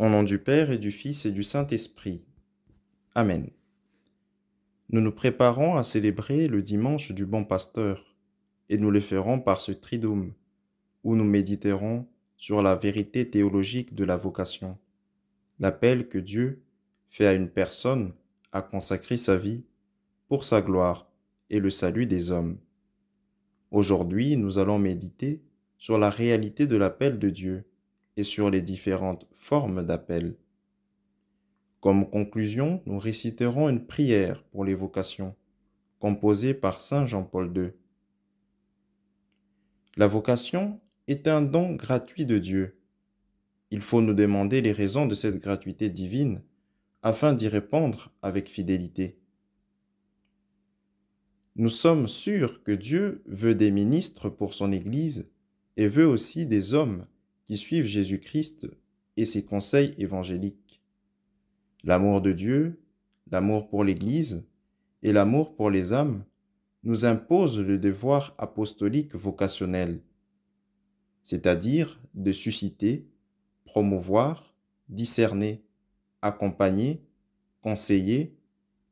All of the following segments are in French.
En nom du Père et du Fils et du Saint-Esprit. Amen. Nous nous préparons à célébrer le dimanche du bon pasteur, et nous le ferons par ce tridôme, où nous méditerons sur la vérité théologique de la vocation, l'appel que Dieu fait à une personne à consacrer sa vie pour sa gloire et le salut des hommes. Aujourd'hui, nous allons méditer sur la réalité de l'appel de Dieu et sur les différentes formes d'appel. Comme conclusion, nous réciterons une prière pour les vocations, composée par Saint Jean-Paul II. La vocation est un don gratuit de Dieu. Il faut nous demander les raisons de cette gratuité divine afin d'y répondre avec fidélité. Nous sommes sûrs que Dieu veut des ministres pour son Église et veut aussi des hommes qui suivent Jésus-Christ et ses conseils évangéliques. L'amour de Dieu, l'amour pour l'Église et l'amour pour les âmes nous imposent le devoir apostolique vocationnel, c'est-à-dire de susciter, promouvoir, discerner, accompagner, conseiller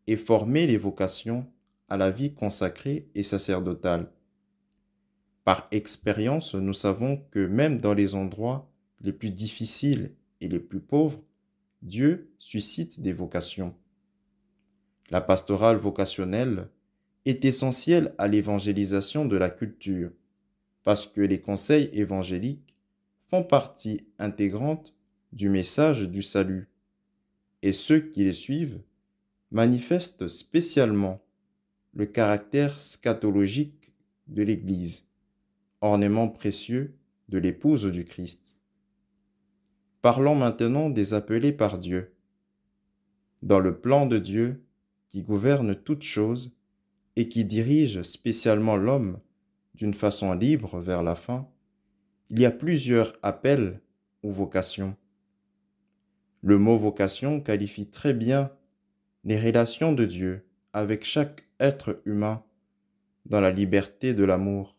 et former les vocations à la vie consacrée et sacerdotale. Par expérience, nous savons que même dans les endroits les plus difficiles et les plus pauvres, Dieu suscite des vocations. La pastorale vocationnelle est essentielle à l'évangélisation de la culture, parce que les conseils évangéliques font partie intégrante du message du salut, et ceux qui les suivent manifestent spécialement le caractère scatologique de l'Église ornement précieux de l'épouse du Christ. Parlons maintenant des appelés par Dieu. Dans le plan de Dieu, qui gouverne toutes choses et qui dirige spécialement l'homme d'une façon libre vers la fin, il y a plusieurs appels ou vocations. Le mot vocation qualifie très bien les relations de Dieu avec chaque être humain dans la liberté de l'amour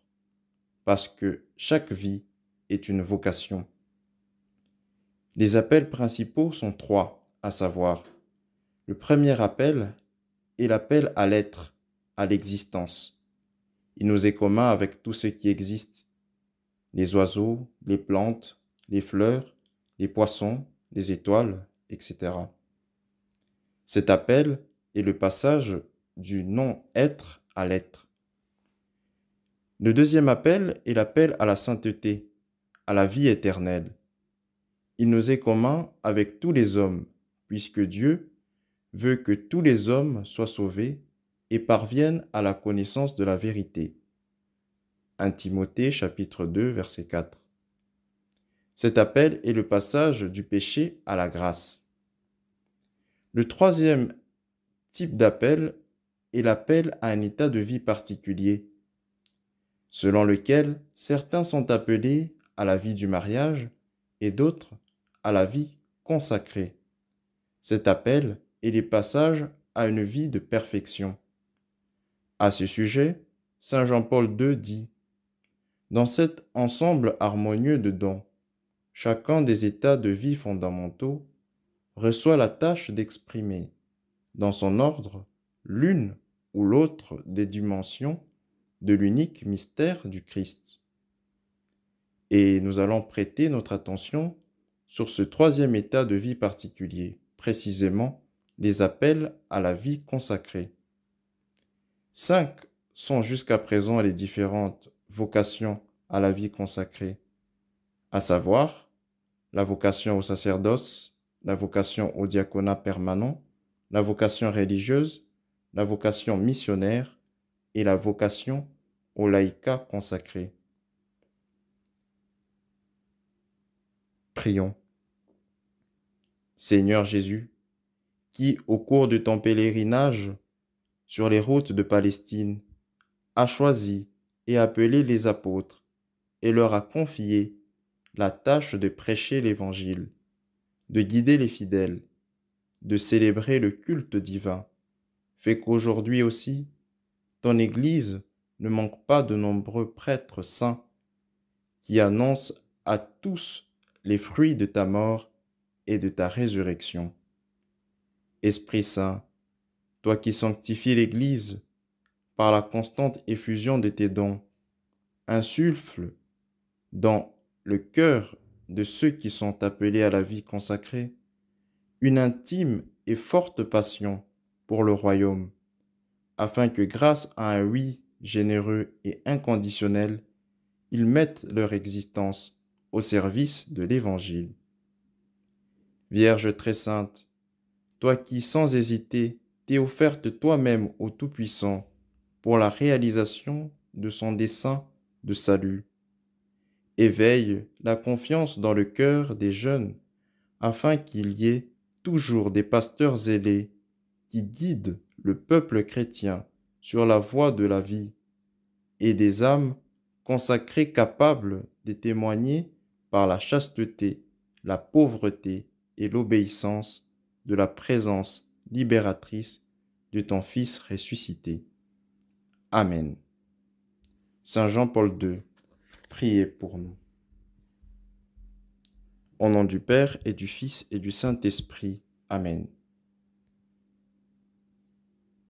parce que chaque vie est une vocation. Les appels principaux sont trois, à savoir le premier appel est l'appel à l'être, à l'existence. Il nous est commun avec tout ce qui existe, les oiseaux, les plantes, les fleurs, les poissons, les étoiles, etc. Cet appel est le passage du non-être à l'être. Le deuxième appel est l'appel à la sainteté, à la vie éternelle. Il nous est commun avec tous les hommes, puisque Dieu veut que tous les hommes soient sauvés et parviennent à la connaissance de la vérité. 1 Timothée chapitre 2 verset 4. Cet appel est le passage du péché à la grâce. Le troisième type d'appel est l'appel à un état de vie particulier, selon lequel certains sont appelés à la vie du mariage et d'autres à la vie consacrée. Cet appel est les passages à une vie de perfection. À ce sujet, Saint Jean-Paul II dit Dans cet ensemble harmonieux de dons, chacun des états de vie fondamentaux reçoit la tâche d'exprimer, dans son ordre, l'une ou l'autre des dimensions de l'unique mystère du Christ. Et nous allons prêter notre attention sur ce troisième état de vie particulier, précisément les appels à la vie consacrée. Cinq sont jusqu'à présent les différentes vocations à la vie consacrée, à savoir la vocation au sacerdoce, la vocation au diaconat permanent, la vocation religieuse, la vocation missionnaire, et la vocation au laïcat consacré. Prions. Seigneur Jésus, qui, au cours de ton pèlerinage sur les routes de Palestine, a choisi et appelé les apôtres et leur a confié la tâche de prêcher l'Évangile, de guider les fidèles, de célébrer le culte divin, fait qu'aujourd'hui aussi, ton Église ne manque pas de nombreux prêtres saints qui annoncent à tous les fruits de ta mort et de ta résurrection. Esprit Saint, toi qui sanctifies l'Église par la constante effusion de tes dons, insuffle dans le cœur de ceux qui sont appelés à la vie consacrée une intime et forte passion pour le royaume afin que grâce à un oui généreux et inconditionnel, ils mettent leur existence au service de l'Évangile. Vierge très sainte, toi qui sans hésiter t'es offerte toi-même au Tout-Puissant pour la réalisation de son dessein de salut, éveille la confiance dans le cœur des jeunes afin qu'il y ait toujours des pasteurs zélés qui guident le peuple chrétien sur la voie de la vie et des âmes consacrées capables de témoigner par la chasteté, la pauvreté et l'obéissance de la présence libératrice de ton Fils ressuscité. Amen. Saint Jean-Paul II, priez pour nous. Au nom du Père et du Fils et du Saint-Esprit. Amen.